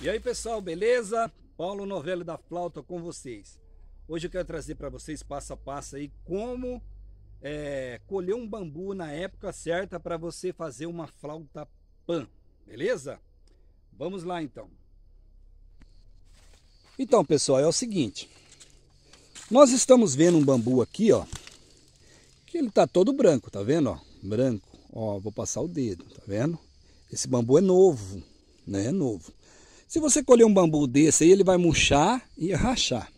E aí pessoal, beleza? Paulo Novelli da Flauta com vocês. Hoje eu quero trazer para vocês passo a passo aí como é, colher um bambu na época certa para você fazer uma flauta pan, beleza? Vamos lá então. Então pessoal, é o seguinte. Nós estamos vendo um bambu aqui, ó. Que ele tá todo branco, tá vendo? Ó, branco. Ó, vou passar o dedo, tá vendo? Esse bambu é novo, né? É novo. Se você colher um bambu desse aí, ele vai murchar e rachar.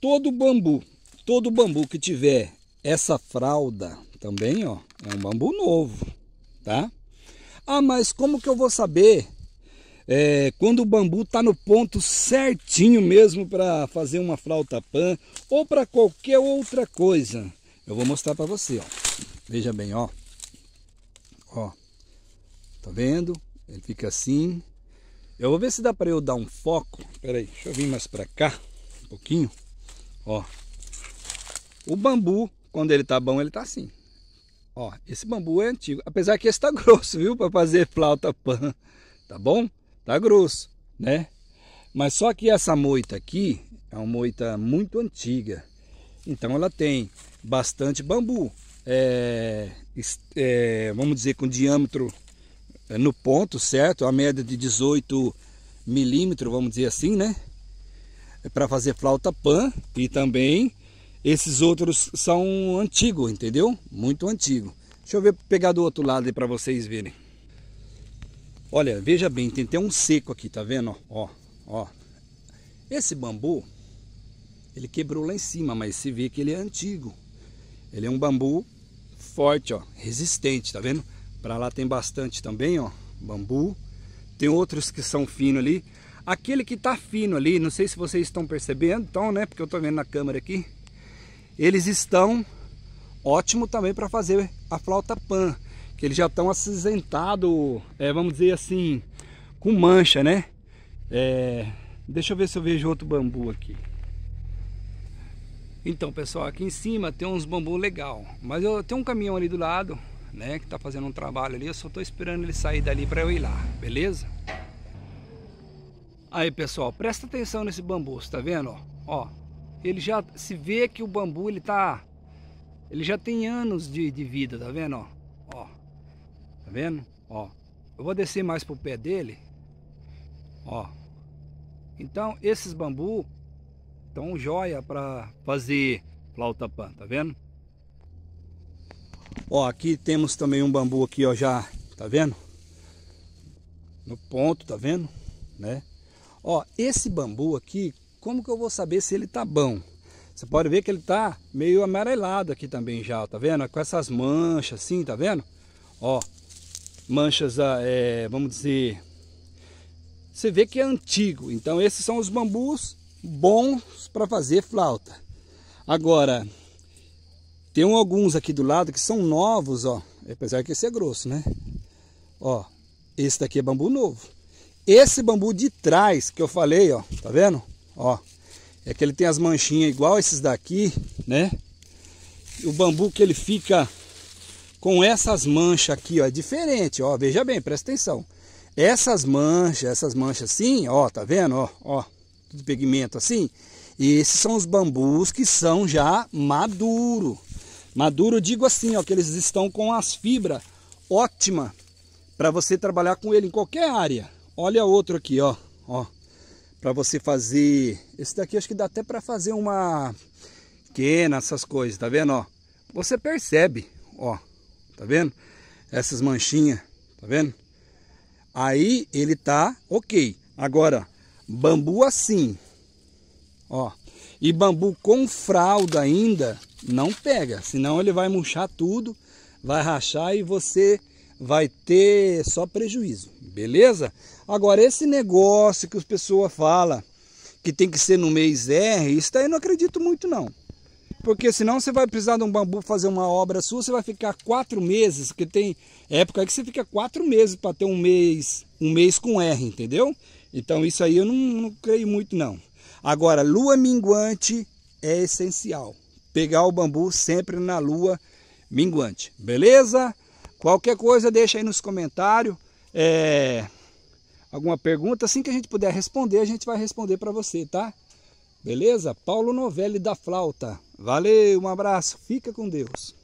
Todo bambu, todo bambu que tiver essa fralda também, ó, é um bambu novo, tá? Ah, mas como que eu vou saber é, quando o bambu está no ponto certinho mesmo para fazer uma flauta pan ou para qualquer outra coisa. Eu vou mostrar para você, ó. Veja bem, ó. Ó. Tá vendo? Ele fica assim. Eu vou ver se dá para eu dar um foco. Espera aí, deixa eu vir mais para cá um pouquinho. Ó. O bambu, quando ele tá bom, ele tá assim. Ó, esse bambu é antigo. Apesar que esse tá grosso, viu? Para fazer flauta pan. Tá bom? Tá grosso, né? Mas só que essa moita aqui é uma moita muito antiga. Então ela tem bastante bambu. É, é, vamos dizer, com diâmetro é, no ponto certo, a média de 18 milímetros, vamos dizer assim, né? É para fazer flauta pan e também esses outros são antigos, entendeu? Muito antigo. Deixa eu ver pegar do outro lado para vocês verem. Olha, veja bem, tem até um seco aqui, tá vendo? Ó, ó. Esse bambu, ele quebrou lá em cima, mas se vê que ele é antigo. Ele é um bambu forte, ó, resistente, tá vendo? Para lá tem bastante também, ó, bambu. Tem outros que são finos ali. Aquele que tá fino ali, não sei se vocês estão percebendo, então, né, porque eu tô vendo na câmera aqui. Eles estão ótimo também para fazer a flauta pan, que eles já estão acinzentado, é, vamos dizer assim, com mancha, né? É, deixa eu ver se eu vejo outro bambu aqui. Então, pessoal, aqui em cima tem uns bambu legal, mas eu tenho um caminhão ali do lado, né? Que tá fazendo um trabalho ali. Eu só tô esperando ele sair dali para eu ir lá, beleza? Aí, pessoal, presta atenção nesse bambu, você tá vendo? Ó, ele já se vê que o bambu ele tá ele já tem anos de, de vida, tá vendo? Ó, ó, tá vendo? Ó, eu vou descer mais pro pé dele, ó. Então esses bambu estão joia para fazer flauta pan, tá vendo? Ó, aqui temos também um bambu aqui, ó, já, tá vendo? No ponto, tá vendo? Né? Ó, esse bambu aqui, como que eu vou saber se ele tá bom? Você pode ver que ele tá meio amarelado aqui também já, ó, tá vendo? Com essas manchas assim, tá vendo? Ó, manchas, ah, é, vamos dizer... Você vê que é antigo, então esses são os bambus bons para fazer flauta. Agora, tem alguns aqui do lado que são novos, ó. Apesar que esse é grosso, né? Ó, esse daqui é bambu novo. Esse bambu de trás que eu falei, ó, tá vendo? Ó, é que ele tem as manchinhas igual esses daqui, né? O bambu que ele fica com essas manchas aqui, ó, é diferente, ó. Veja bem, presta atenção. Essas manchas, essas manchas assim, ó, tá vendo? Ó, ó, tudo pigmento assim. E esses são os bambus que são já maduro. Maduro, digo assim, ó, que eles estão com as fibras ótima para você trabalhar com ele em qualquer área. Olha outro aqui, ó, ó, para você fazer. Esse daqui acho que dá até para fazer uma quena, essas coisas, tá vendo, ó? Você percebe, ó, tá vendo? Essas manchinhas, tá vendo? Aí ele tá OK. Agora, bambu assim, ó, e bambu com fralda ainda, não pega, senão ele vai murchar tudo, vai rachar e você vai ter só prejuízo, beleza? Agora esse negócio que as pessoas falam que tem que ser no mês R, isso daí eu não acredito muito não. Porque senão você vai precisar de um bambu fazer uma obra sua, você vai ficar quatro meses, porque tem época que você fica quatro meses para ter um mês, um mês com R, entendeu? Então isso aí eu não, não creio muito não. Agora, lua minguante é essencial pegar o bambu sempre na lua minguante, beleza? Qualquer coisa deixa aí nos comentários, é, alguma pergunta, assim que a gente puder responder, a gente vai responder para você, tá? Beleza? Paulo Novelli da Flauta. Valeu, um abraço, fica com Deus.